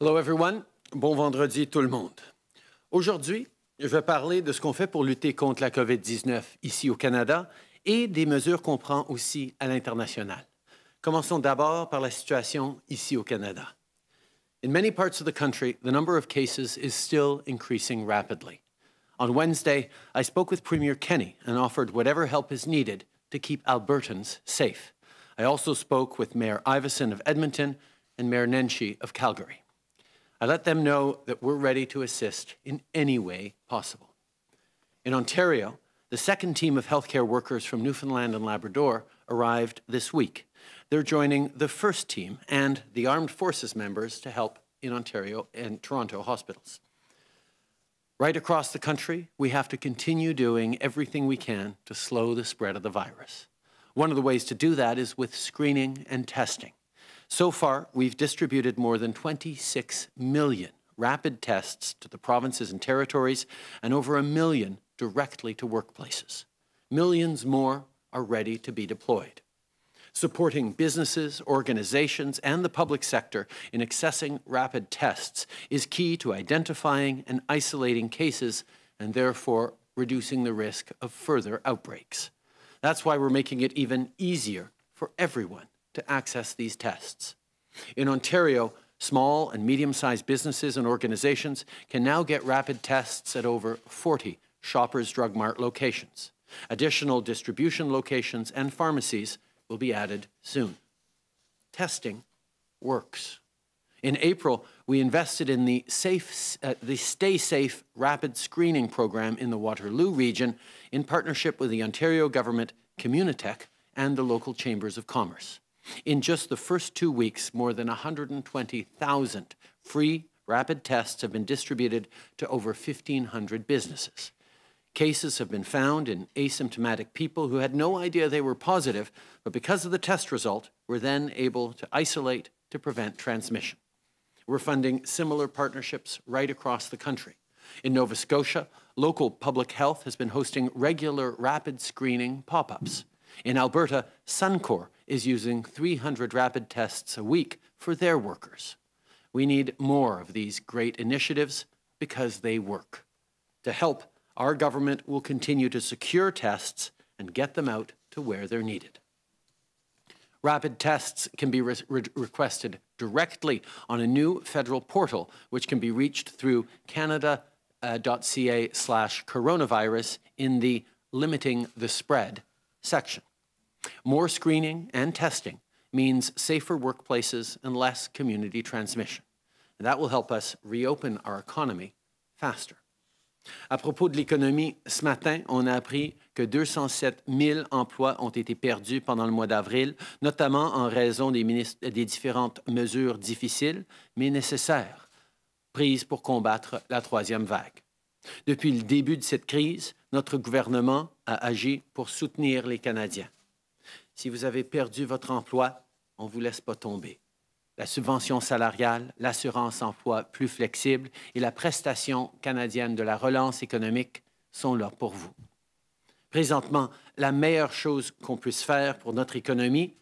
Hello everyone. Bon vendredi tout le monde. Aujourd'hui, je vais parler de ce qu'on fait pour lutter contre la COVID-19 ici au Canada et des mesures qu'on prend aussi à l'international. Commençons d'abord par la situation ici au Canada. In many parts of the country, the number of cases is still increasing rapidly. On Wednesday, I spoke with Premier Kenny and offered whatever help is needed to keep Albertans safe. I also spoke with Mayor Iverson of Edmonton and Mayor Nenshi of Calgary. I let them know that we're ready to assist in any way possible. In Ontario, the second team of healthcare workers from Newfoundland and Labrador arrived this week. They're joining the first team and the Armed Forces members to help in Ontario and Toronto hospitals. Right across the country, we have to continue doing everything we can to slow the spread of the virus. One of the ways to do that is with screening and testing. So far, we've distributed more than 26 million rapid tests to the provinces and territories and over a million directly to workplaces. Millions more are ready to be deployed. Supporting businesses, organizations, and the public sector in accessing rapid tests is key to identifying and isolating cases and therefore reducing the risk of further outbreaks. That's why we're making it even easier for everyone to access these tests. In Ontario, small and medium-sized businesses and organizations can now get rapid tests at over 40 Shoppers Drug Mart locations. Additional distribution locations and pharmacies will be added soon. Testing works. In April, we invested in the, safe, uh, the Stay Safe Rapid Screening Program in the Waterloo region in partnership with the Ontario Government, Communitech, and the local chambers of commerce. In just the first two weeks, more than 120,000 free rapid tests have been distributed to over 1,500 businesses. Cases have been found in asymptomatic people who had no idea they were positive, but because of the test result, were then able to isolate to prevent transmission. We're funding similar partnerships right across the country. In Nova Scotia, local public health has been hosting regular rapid screening pop ups. In Alberta, Suncor is using 300 rapid tests a week for their workers. We need more of these great initiatives because they work. To help, our government will continue to secure tests and get them out to where they're needed. Rapid tests can be re re requested directly on a new federal portal, which can be reached through canada.ca uh, slash coronavirus in the Limiting the Spread section. More screening and testing means safer workplaces and less community transmission. that will help us reopen our economy faster. À propos de l'économie, ce matin, on a appris que 207 000 emplois ont été perdus pendant le mois d'avril, notamment en raison des, des, différentes mesures difficiles, mais nécessaires, prises pour combattre la troisième vague. Depuis le début de cette crise, notre gouvernement a agi pour soutenir les Canadiens. Si vous avez perdu votre emploi, on ne vous laisse pas tomber. La subvention salariale, l'assurance emploi plus flexible et la prestation canadienne de la relance économique sont là pour vous. Présentement, la meilleure chose qu'on puisse faire pour notre économie,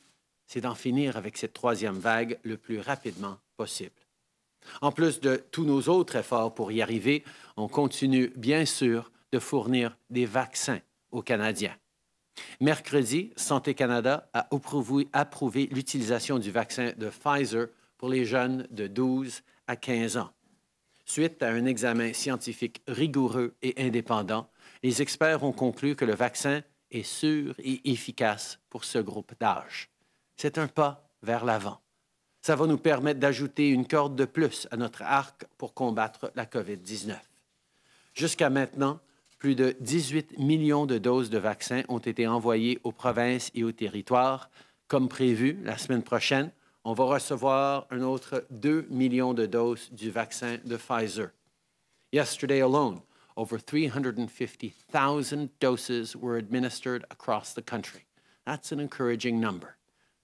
c'est d'en finir avec cette troisième vague le plus rapidement possible. En plus de tous nos autres efforts pour y arriver, on continue bien sûr de fournir des vaccins aux Canadiens. Mercredi, Santé Canada a approuvé, l'utilisation du vaccin de Pfizer pour les jeunes de 12 à 15 ans. Suite à un examen scientifique rigoureux et indépendant, les experts ont conclu que le vaccin est sûr et efficace pour ce groupe d'âge. C'est un pas vers l'avant. Ça va nous permettre d'ajouter une corde de plus à notre arc pour combattre la COVID-19. Jusqu'à maintenant, plus de 18 millions de doses de vaccins ont été envoyées aux provinces et aux territoires, comme prévu la semaine prochaine. On va recevoir un autre 2 millions de doses du vaccin de Pfizer. Yesterday alone, over 350,000 doses were administered across the country. That's an encouraging number.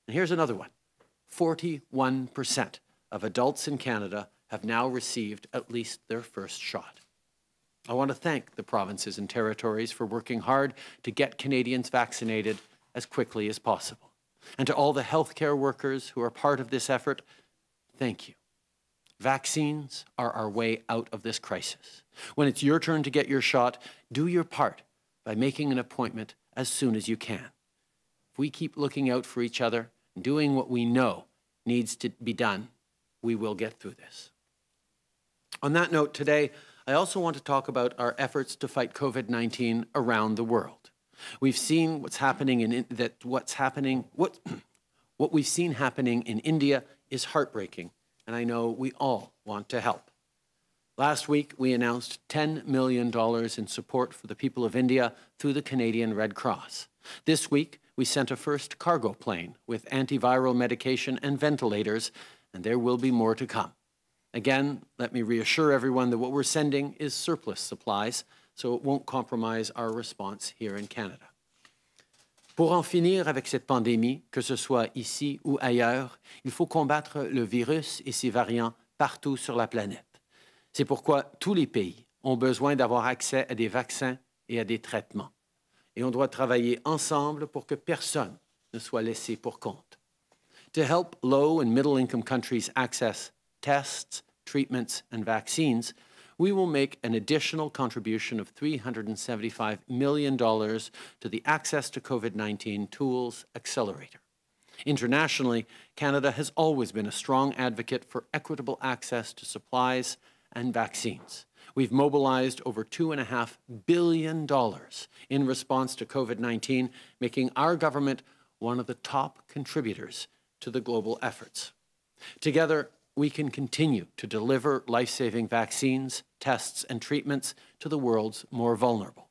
And here's another one 41% of adults in Canada have now received at least their first shot. I want to thank the provinces and territories for working hard to get Canadians vaccinated as quickly as possible. And to all the healthcare workers who are part of this effort, thank you. Vaccines are our way out of this crisis. When it's your turn to get your shot, do your part by making an appointment as soon as you can. If we keep looking out for each other and doing what we know needs to be done, we will get through this. On that note, today, I also want to talk about our efforts to fight COVID-19 around the world. We've seen what's happening in that what's happening what what we've seen happening in India is heartbreaking, and I know we all want to help. Last week, we announced $10 million in support for the people of India through the Canadian Red Cross. This week, we sent a first cargo plane with antiviral medication and ventilators, and there will be more to come. Again, let me reassure everyone that what we're sending is surplus supplies, so it won't compromise our response here in Canada. Pour en finir avec cette pandémie, que ce soit ici ou ailleurs, il faut combattre le virus et ses variants partout sur la planète. C'est pourquoi tous les pays ont besoin d'avoir accès à des vaccins et à des traitements. Et on doit travailler ensemble pour que personne ne soit laissé pour compte. To help low and middle income countries access tests, treatments, and vaccines, we will make an additional contribution of $375 million to the Access to COVID-19 Tools Accelerator. Internationally, Canada has always been a strong advocate for equitable access to supplies and vaccines. We've mobilized over $2.5 billion in response to COVID-19, making our government one of the top contributors to the global efforts. Together, we can continue to deliver life-saving vaccines, tests, and treatments to the world's more vulnerable.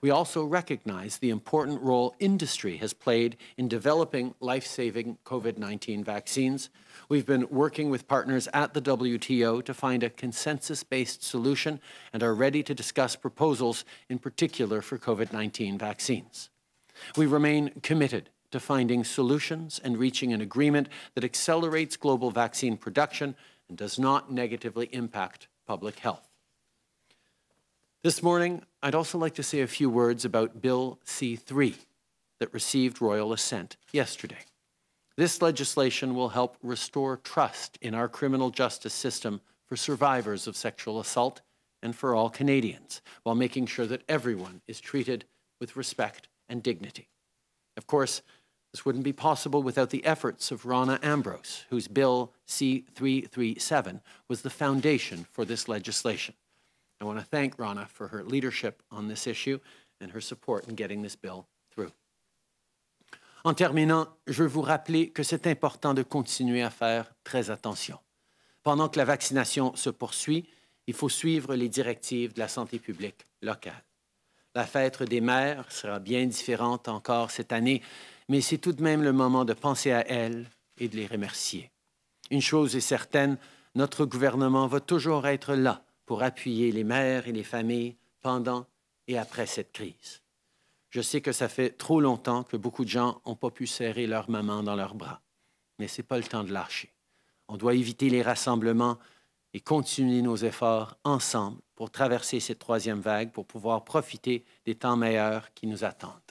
We also recognize the important role industry has played in developing life-saving COVID-19 vaccines. We've been working with partners at the WTO to find a consensus-based solution and are ready to discuss proposals, in particular for COVID-19 vaccines. We remain committed to finding solutions and reaching an agreement that accelerates global vaccine production and does not negatively impact public health. This morning, I'd also like to say a few words about Bill C-3 that received royal assent yesterday. This legislation will help restore trust in our criminal justice system for survivors of sexual assault and for all Canadians, while making sure that everyone is treated with respect and dignity. Of course, This wouldn't be possible without the efforts of Rana Ambrose, whose Bill C-337 was the foundation for this legislation. I want to thank Rana for her leadership on this issue and her support in getting this bill through. En terminant, je veux vous rappeler que c'est important de continuer à faire très attention. Pendant que la vaccination se poursuit, il faut suivre les directives de la santé publique locale. La fête des mères sera bien différente encore cette année mais c'est tout de même le moment de penser à elles et de les remercier. Une chose est certaine, notre gouvernement va toujours être là pour appuyer les mères et les familles pendant et après cette crise. Je sais que ça fait trop longtemps que beaucoup de gens n'ont pas pu serrer leur maman dans leurs bras, mais ce n'est pas le temps de lâcher. On doit éviter les rassemblements et continuer nos efforts ensemble pour traverser cette troisième vague, pour pouvoir profiter des temps meilleurs qui nous attendent.